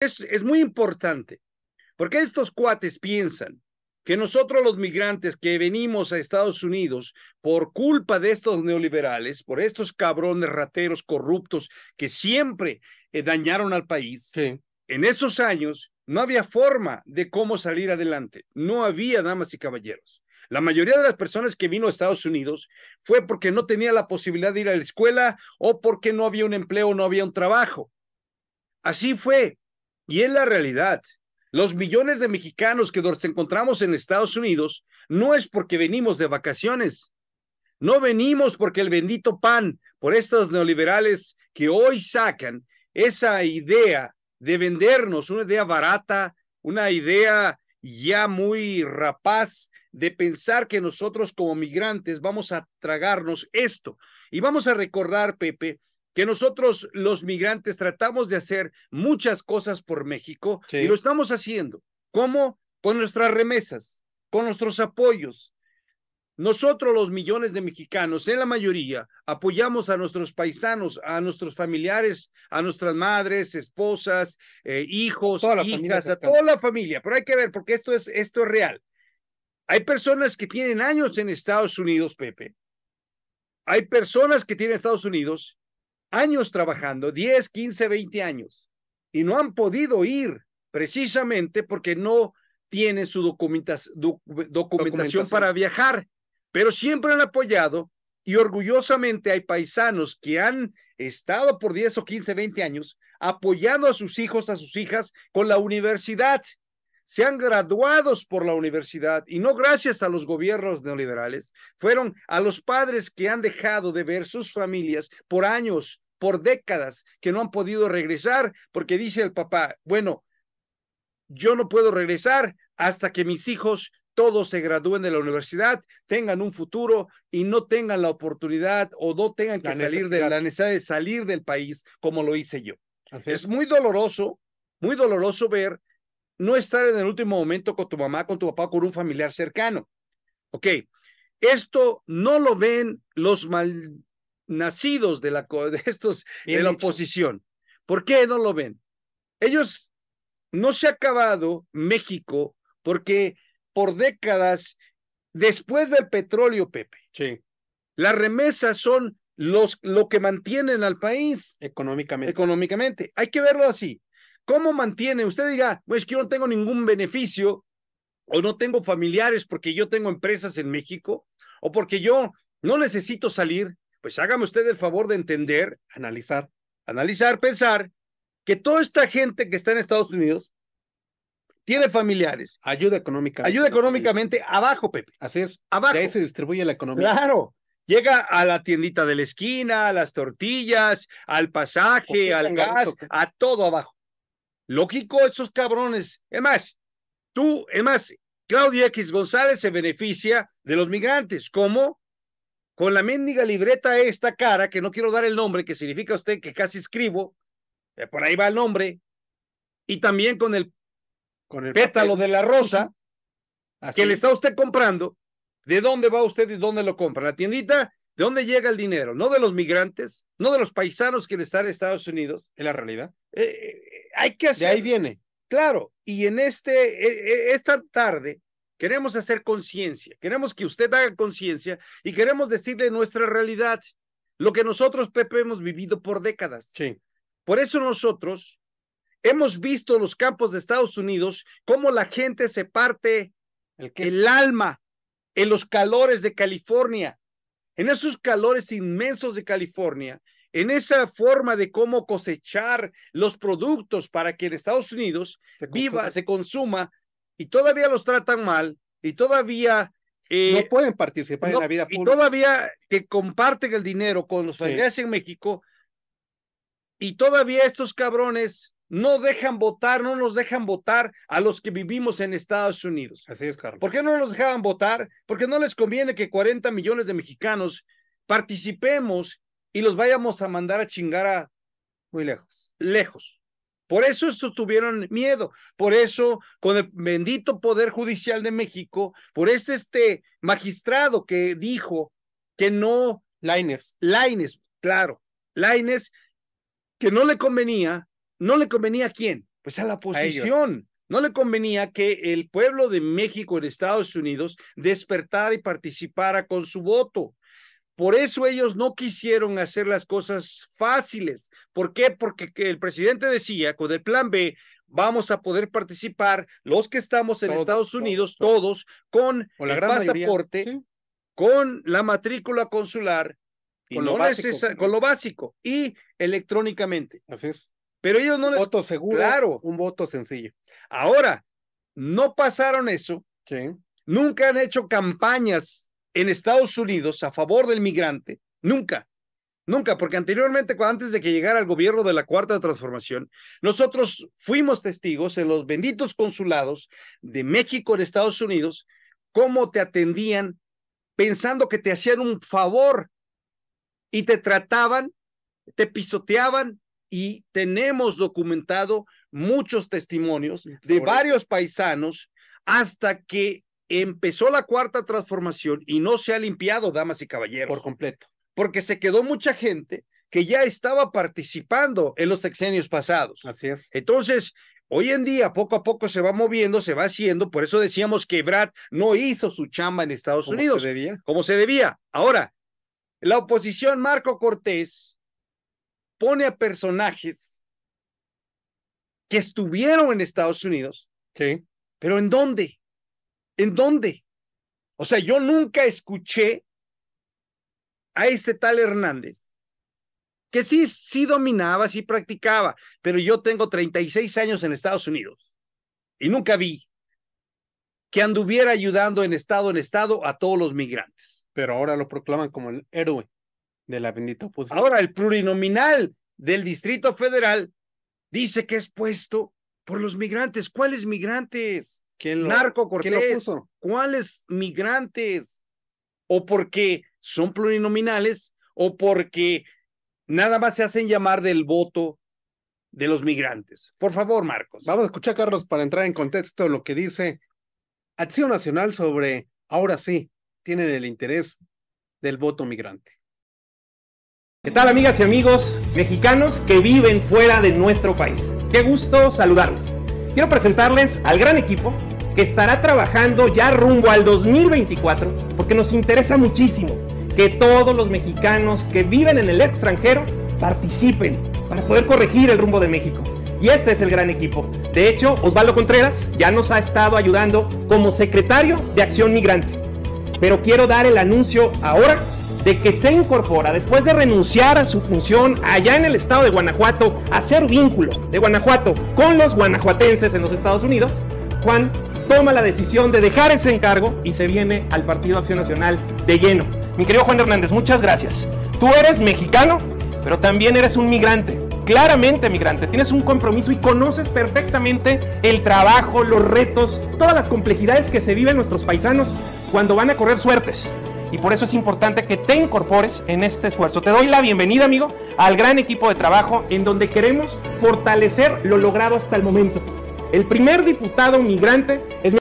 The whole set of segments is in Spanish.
es, muy importante, porque estos cuates piensan que nosotros los migrantes que venimos a Estados Unidos por culpa de estos neoliberales, por estos cabrones rateros corruptos que siempre eh, dañaron al país, en esos años no había forma de cómo salir adelante. No había damas y caballeros. La mayoría de las personas que vino a Estados Unidos fue porque no tenía la posibilidad de ir a la escuela o porque no había un empleo, no había un trabajo. Así fue. Y es la realidad. Los millones de mexicanos que nos encontramos en Estados Unidos no es porque venimos de vacaciones. No venimos porque el bendito pan por estos neoliberales que hoy sacan esa idea de vendernos, una idea barata, una idea ya muy rapaz de pensar que nosotros como migrantes vamos a tragarnos esto. Y vamos a recordar, Pepe, que nosotros los migrantes tratamos de hacer muchas cosas por México y lo estamos haciendo. ¿Cómo? Con nuestras remesas, con nuestros apoyos. Nosotros los millones de mexicanos, en la mayoría, apoyamos a nuestros paisanos, a nuestros familiares, a nuestras madres, esposas, eh, hijos, toda hijas, a toda la familia. Pero hay que ver, porque esto es, esto es real. Hay personas que tienen años en Estados Unidos, Pepe. Hay personas que tienen Estados Unidos años trabajando, 10, 15, 20 años, y no han podido ir precisamente porque no tienen su documentación, documentación para viajar, pero siempre han apoyado y orgullosamente hay paisanos que han estado por 10 o 15, 20 años apoyando a sus hijos, a sus hijas con la universidad han graduados por la universidad y no gracias a los gobiernos neoliberales, fueron a los padres que han dejado de ver sus familias por años, por décadas, que no han podido regresar porque dice el papá, bueno, yo no puedo regresar hasta que mis hijos todos se gradúen de la universidad, tengan un futuro y no tengan la oportunidad o no tengan que salir de la necesidad de salir del país como lo hice yo. es muy doloroso, muy doloroso ver no estar en el último momento con tu mamá, con tu papá con un familiar cercano. Ok, esto no lo ven los nacidos de, la, de estos, la oposición. ¿Por qué no lo ven? Ellos no se ha acabado México porque por décadas después del petróleo, Pepe. Sí. Las remesas son los lo que mantienen al país económicamente. Económicamente. Hay que verlo así. ¿Cómo mantiene? Usted diga, pues que yo no tengo ningún beneficio o no tengo familiares porque yo tengo empresas en México o porque yo no necesito salir. Pues hágame usted el favor de entender, analizar, analizar, pensar que toda esta gente que está en Estados Unidos tiene familiares. Ayuda económicamente. Ayuda económicamente abajo, Pepe. Así es. Abajo. ahí se distribuye la economía. Claro. Llega a la tiendita de la esquina, a las tortillas, al pasaje, al gas, a todo abajo. Lógico, esos cabrones. Es más, tú, es más, Claudia X González se beneficia de los migrantes. ¿Cómo? Con la mendiga libreta esta cara, que no quiero dar el nombre, que significa usted que casi escribo, eh, por ahí va el nombre, y también con el, con el pétalo de la rosa que le está usted comprando. ¿De dónde va usted y dónde lo compra? La tiendita, ¿de dónde llega el dinero? No de los migrantes, no de los paisanos que están en Estados Unidos. Es la realidad. Eh, eh, hay que hacer. De ahí viene. Claro, y en este, e, e, esta tarde queremos hacer conciencia, queremos que usted haga conciencia y queremos decirle nuestra realidad, lo que nosotros, Pepe, hemos vivido por décadas. Sí. Por eso nosotros hemos visto en los campos de Estados Unidos cómo la gente se parte el alma en los calores de California, en esos calores inmensos de California, en esa forma de cómo cosechar los productos para que en Estados Unidos viva, se consuma, y todavía los tratan mal, y todavía... Eh, no pueden participar en la vida pública. Y todavía que comparten el dinero con los familiares en México, y todavía estos cabrones no dejan votar, no nos dejan votar a los que vivimos en Estados Unidos. Así es, Carlos. ¿Por qué no nos dejaban votar? Porque no les conviene que 40 millones de mexicanos participemos y los vayamos a mandar a chingar a muy lejos, lejos. Por eso estos tuvieron miedo, por eso con el bendito Poder Judicial de México, por este, este magistrado que dijo que no... Laines. Laines, claro. Laines, que no le convenía, no le convenía a quién? Pues a la oposición. no le convenía que el pueblo de México en Estados Unidos despertara y participara con su voto. Por eso ellos no quisieron hacer las cosas fáciles. ¿Por qué? Porque el presidente decía, con el plan B, vamos a poder participar los que estamos en Estados Unidos, todos, con, la el pasaporte, con la matrícula consular, con, lo básico, con, lo básico, y electrónicamente. Así es. Pero ellos no les... Voto seguro, un voto sencillo. Ahora, no pasaron eso. Nunca han hecho campañas en Estados Unidos a favor del migrante. Nunca, nunca, porque anteriormente, antes de que llegara el gobierno de la Cuarta Transformación, nosotros fuimos testigos en los benditos consulados de México en Estados Unidos, cómo te atendían pensando que te hacían un favor y te trataban, te pisoteaban y tenemos documentado muchos testimonios de varios paisanos hasta que empezó la cuarta transformación y no se ha limpiado, damas y caballeros. Por completo. Porque se quedó mucha gente que ya estaba participando en los sexenios pasados. Así es. Entonces, hoy en día, poco a poco se va moviendo, se va haciendo. Por eso decíamos que Brad no hizo su chamba en Estados Unidos. Se debía? Como se debía. Ahora, la oposición Marco Cortés pone a personajes que estuvieron en Estados Unidos. Sí. Pero ¿en dónde? ¿En dónde? O sea, yo nunca escuché a este tal Hernández, que sí, sí dominaba, sí practicaba, pero yo tengo 36 años en Estados Unidos y nunca vi que anduviera ayudando en estado en estado a todos los migrantes. Pero ahora lo proclaman como el héroe de la bendita oposición. Ahora el plurinominal del Distrito Federal dice que es puesto por los migrantes. ¿Cuáles migrantes? ¿Quién Cortés, ¿cuáles migrantes? O porque son plurinominales, o porque nada más se hacen llamar del voto de los migrantes. Por favor, Marcos. Vamos a escuchar, Carlos, para entrar en contexto lo que dice Acción Nacional sobre, ahora sí, tienen el interés del voto migrante. ¿Qué tal amigas y amigos mexicanos que viven fuera de nuestro país? Qué gusto saludarlos quiero presentarles al gran equipo que estará trabajando ya rumbo al 2024, porque nos interesa muchísimo que todos los mexicanos que viven en el extranjero participen para poder corregir el rumbo de México. Y este es el gran equipo. De hecho, Osvaldo Contreras ya nos ha estado ayudando como secretario de Acción Migrante. Pero quiero dar el anuncio ahora de que se incorpora después de renunciar a su función allá en el estado de Guanajuato, a ser vínculo de Guanajuato con los guanajuatenses en los Estados Unidos, Juan toma la decisión de dejar ese encargo y se viene al Partido Acción Nacional de lleno. Mi querido Juan Hernández, muchas gracias. Tú eres mexicano, pero también eres un migrante, claramente migrante. Tienes un compromiso y conoces perfectamente el trabajo, los retos, todas las complejidades que se viven nuestros paisanos cuando van a correr suertes, y por eso es importante que te incorpores en este esfuerzo. Te doy la bienvenida, amigo, al gran equipo de trabajo en donde queremos fortalecer lo logrado hasta el momento. El primer diputado migrante es...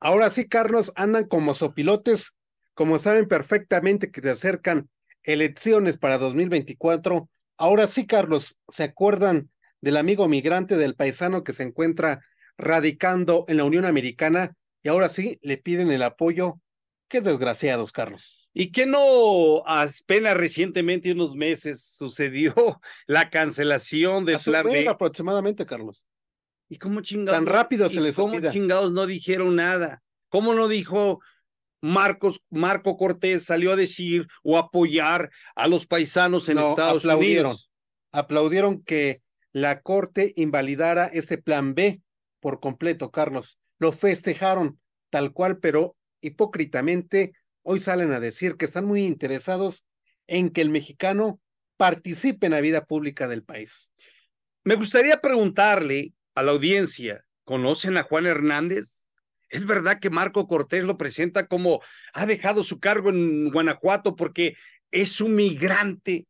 Ahora sí, Carlos, andan como sopilotes, como saben perfectamente que se acercan elecciones para 2024. Ahora sí, Carlos, ¿se acuerdan del amigo migrante del paisano que se encuentra radicando en la Unión Americana? Y ahora sí, le piden el apoyo Qué desgraciados, Carlos. ¿Y qué no apenas recientemente, unos meses, sucedió la cancelación del plan B? aproximadamente, Carlos. ¿Y cómo chingados? Tan rápido se les cómo chingados no dijeron nada? ¿Cómo no dijo Marcos, Marco Cortés salió a decir o apoyar a los paisanos en Estados Estados aplaudieron, Aplaudieron que la Corte invalidara ese plan B por completo, Carlos. Lo festejaron tal cual, pero hipócritamente hoy salen a decir que están muy interesados en que el mexicano participe en la vida pública del país. Me gustaría preguntarle a la audiencia, ¿conocen a Juan Hernández? ¿Es verdad que Marco Cortés lo presenta como ha dejado su cargo en Guanajuato porque es un migrante?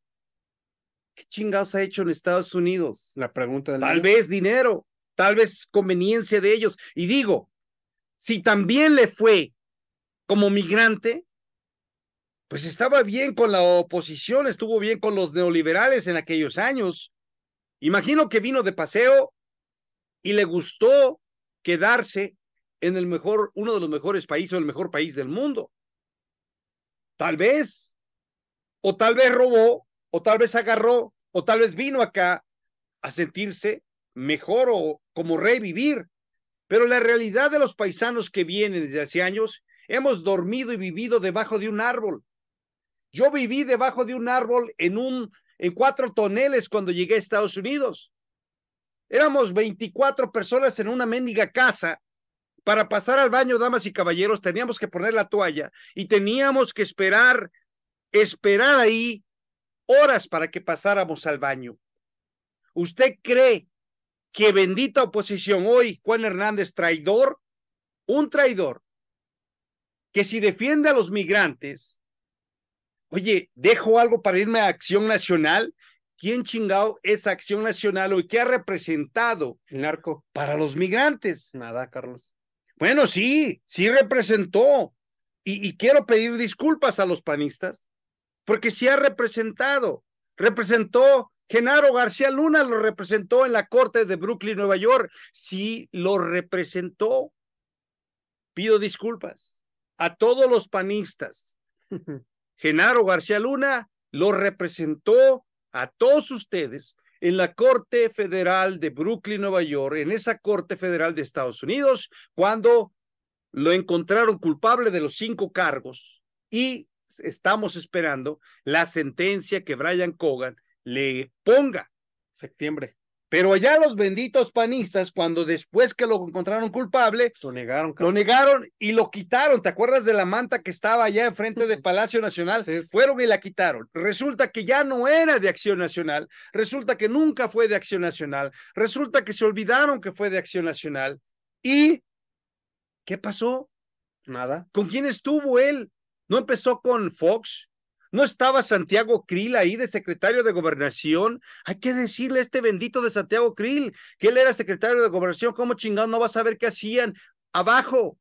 ¿Qué chingados ha hecho en Estados Unidos? La pregunta Tal vez dinero, tal vez conveniencia de ellos. Y digo, si también le fue como migrante, pues estaba bien con la oposición, estuvo bien con los neoliberales en aquellos años. Imagino que vino de paseo y le gustó quedarse en el mejor, uno de los mejores países o el mejor país del mundo. Tal vez, o tal vez robó, o tal vez agarró, o tal vez vino acá a sentirse mejor o como revivir. Pero la realidad de los paisanos que vienen desde hace años Hemos dormido y vivido debajo de un árbol. Yo viví debajo de un árbol en un en cuatro toneles cuando llegué a Estados Unidos. Éramos 24 personas en una mendiga casa. Para pasar al baño, damas y caballeros, teníamos que poner la toalla y teníamos que esperar, esperar ahí horas para que pasáramos al baño. ¿Usted cree que bendita oposición hoy, Juan Hernández, traidor? Un traidor que si defiende a los migrantes, oye, dejo algo para irme a Acción Nacional. ¿Quién chingado es Acción Nacional hoy qué ha representado el narco para los migrantes? Nada, Carlos. Bueno, sí, sí representó. Y, y quiero pedir disculpas a los panistas, porque sí ha representado. Representó Genaro García Luna, lo representó en la Corte de Brooklyn, Nueva York. Sí lo representó. Pido disculpas a todos los panistas. Genaro García Luna lo representó a todos ustedes en la Corte Federal de Brooklyn, Nueva York, en esa Corte Federal de Estados Unidos, cuando lo encontraron culpable de los cinco cargos y estamos esperando la sentencia que Brian Cogan le ponga. Septiembre. Pero allá los benditos panistas, cuando después que lo encontraron culpable, lo negaron, lo negaron y lo quitaron. ¿Te acuerdas de la manta que estaba allá enfrente de Palacio Nacional? Fueron y la quitaron. Resulta que ya no era de Acción Nacional. Resulta que nunca fue de Acción Nacional. Resulta que se olvidaron que fue de Acción Nacional. ¿Y qué pasó? Nada. ¿Con quién estuvo él? ¿No empezó con Fox? ¿No estaba Santiago Krill ahí de secretario de gobernación? Hay que decirle a este bendito de Santiago Krill que él era secretario de gobernación. ¿Cómo chingado no va a saber qué hacían? Abajo,